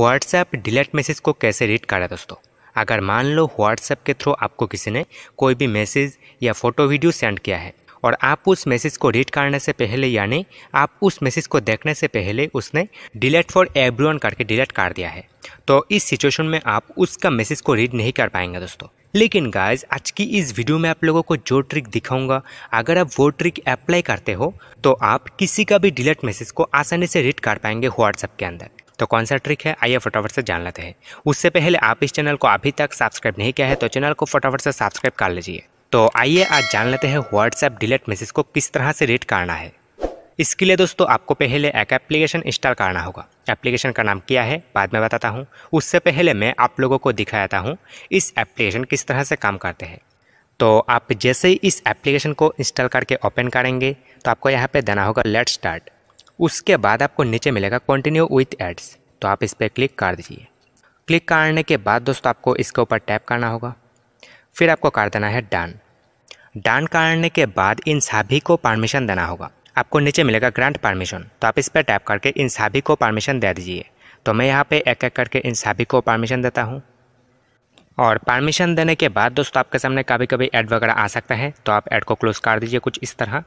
WhatsApp delete message को कैसे read करा दोस्तों अगर मान लो व्हाट्सएप के थ्रू आपको किसी ने कोई भी मैसेज या फोटो वीडियो सेंड किया है और आप उस मैसेज को रीड करने से पहले यानी आप उस मैसेज को देखने से पहले उसने डिलीट फॉर एवरीवन करके डिलीट कर दिया है तो इस सिचुएशन में आप उसका मैसेज को रीड नहीं कर पाएंगे दोस्तों लेकिन गाइज आज की इस वीडियो में आप लोगों को जो ट्रिक दिखाऊंगा अगर आप वो ट्रिक अप्लाई करते हो तो आप किसी का भी डिलीट मैसेज को आसानी से रीड कर पाएंगे व्हाट्सएप के अंदर तो कौन सा ट्रिक है आइए फटाफट से जान लेते हैं उससे पहले आप इस चैनल को अभी तक सब्सक्राइब नहीं किया है तो चैनल को फटाफट से सब्सक्राइब कर लीजिए तो आइए आज जान लेते हैं व्हाट्सएप डिलीट मैसेज को किस तरह से रीड करना है इसके लिए दोस्तों आपको पहले एक एप्लीकेशन इंस्टॉल करना होगा एप्लीकेशन का नाम क्या है बाद में बताता हूँ उससे पहले मैं आप लोगों को दिखाता हूँ इस एप्लीकेशन किस तरह से काम करते हैं तो आप जैसे ही इस एप्लीकेशन को इंस्टॉल करके ओपन करेंगे तो आपको यहाँ पे देना होगा लेट स्टार्ट उसके बाद आपको नीचे मिलेगा कंटिन्यू विथ एड्स तो आप इस पर क्लिक कर दीजिए क्लिक करने के बाद दोस्तों आपको इसके ऊपर टैप करना होगा फिर आपको कर देना है डन डन करने के बाद इन सभी को परमिशन देना होगा आपको नीचे मिलेगा ग्रांट परमिशन तो आप इस पर टैप करके इन सभी को परमिशन दे दीजिए तो मैं यहाँ पे एक एक करके इन सभी को परमिशन देता हूँ और परमिशन देने के बाद दोस्तों आपके सामने कभी कभी ऐड वगैरह आ सकता है तो आप ऐड को क्लोज कर दीजिए कुछ इस तरह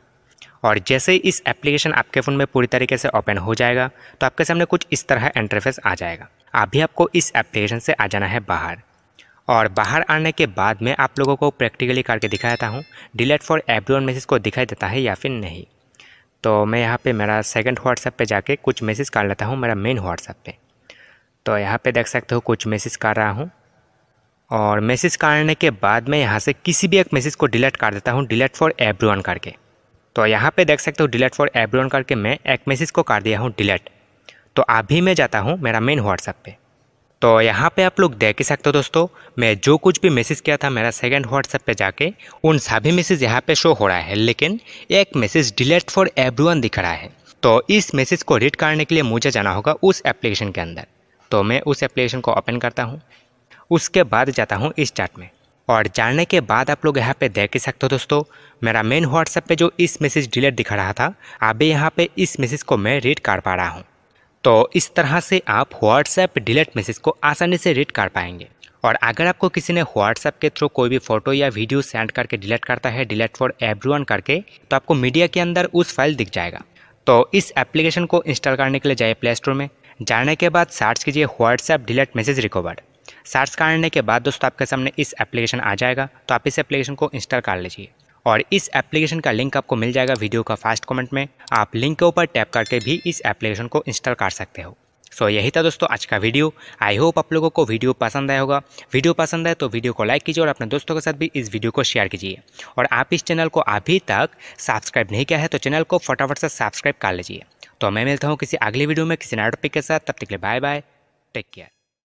और जैसे ही इस एप्लीकेशन आपके फ़ोन में पूरी तरीके से ओपन हो जाएगा तो आपके सामने कुछ इस तरह इंटरफेस आ जाएगा अभी आपको इस एप्लीकेशन से आ जाना है बाहर और बाहर आने के बाद में आप लोगों को प्रैक्टिकली करके दिखाता हूँ डिलेट फॉर एवरी मैसेज को दिखाई देता है या फिर नहीं तो मैं यहाँ पे मेरा सेकंड व्हाट्सएप पे जाके कुछ मैसेज कर लेता हूँ मेरा मेन व्हाट्सएप पे तो यहाँ पे देख सकते हो कुछ मैसेज कर रहा हूँ और मैसेज करने के बाद मैं यहाँ से किसी भी एक मैसेज को डिलीट कर देता हूँ डिलीट फॉर एवरी करके तो यहाँ पे देख सकते हो डिलेट फॉर एब्रोन करके मैं एक मैसेज को कर दिया हूँ डिलेट तो अभी मैं जाता हूँ मेरा मेन व्हाट्सएप पे तो यहाँ पे आप लोग देख ही सकते हो दोस्तों मैं जो कुछ भी मैसेज किया था मेरा सेकंड व्हाट्सएप पे जाके उन सभी मैसेज यहाँ पे शो हो रहा है लेकिन एक मैसेज डिलेट फॉर एवरी दिख रहा है तो इस मैसेज को रीड करने के लिए मुझे जाना होगा उस एप्लीकेशन के अंदर तो मैं उस एप्लीकेशन को ओपन करता हूँ उसके बाद जाता हूँ इस चार्ट में और जानने के बाद आप लोग यहाँ पे देख ही सकते हो दोस्तों मेरा मेन व्हाट्सएप पे जो इस मैसेज डिलीट दिखा रहा था अभी यहाँ पे इस मैसेज को मैं रीड कर पा रहा हूँ तो इस तरह से आप व्हाट्सएप डिलीट मैसेज को आसानी से रीड कर पाएंगे और अगर आपको किसी ने व्हाट्सएप के थ्रू कोई भी फोटो या वीडियो सेंड करके डिलीट करता है डिलीट फॉर एवरी करके तो आपको मीडिया के अंदर उस फाइल दिख जाएगा तो इस एप्लीकेशन को इंस्टॉल करने के लिए जाइए प्ले स्टोर में जाने के बाद सर्च कीजिए WhatsApp delete message recover search करने के बाद दोस्तों आपके सामने इस एप्लीकेशन आ जाएगा तो आप इस एप्लीकेशन को इंस्टॉल कर लीजिए और इस एप्लीकेशन का लिंक आपको मिल जाएगा वीडियो का फास्ट कमेंट में आप लिंक के ऊपर टैप करके भी इस एप्लीकेशन को इंस्टॉल कर सकते हो सो so, यही था दोस्तों आज का वीडियो आई होप आप लोगों को वीडियो पसंद आया होगा वीडियो पसंद आए तो वीडियो को लाइक कीजिए और अपने दोस्तों के साथ भी इस वीडियो को शेयर कीजिए और आप इस चैनल को अभी तक सब्सक्राइब नहीं किया है तो चैनल को फटाफट से सब्सक्राइब कर लीजिए तो मैं मिलता हूँ किसी अगले वीडियो में किसी नए टॉपिक के साथ तब तक के लिए बाय बाय टेक केयर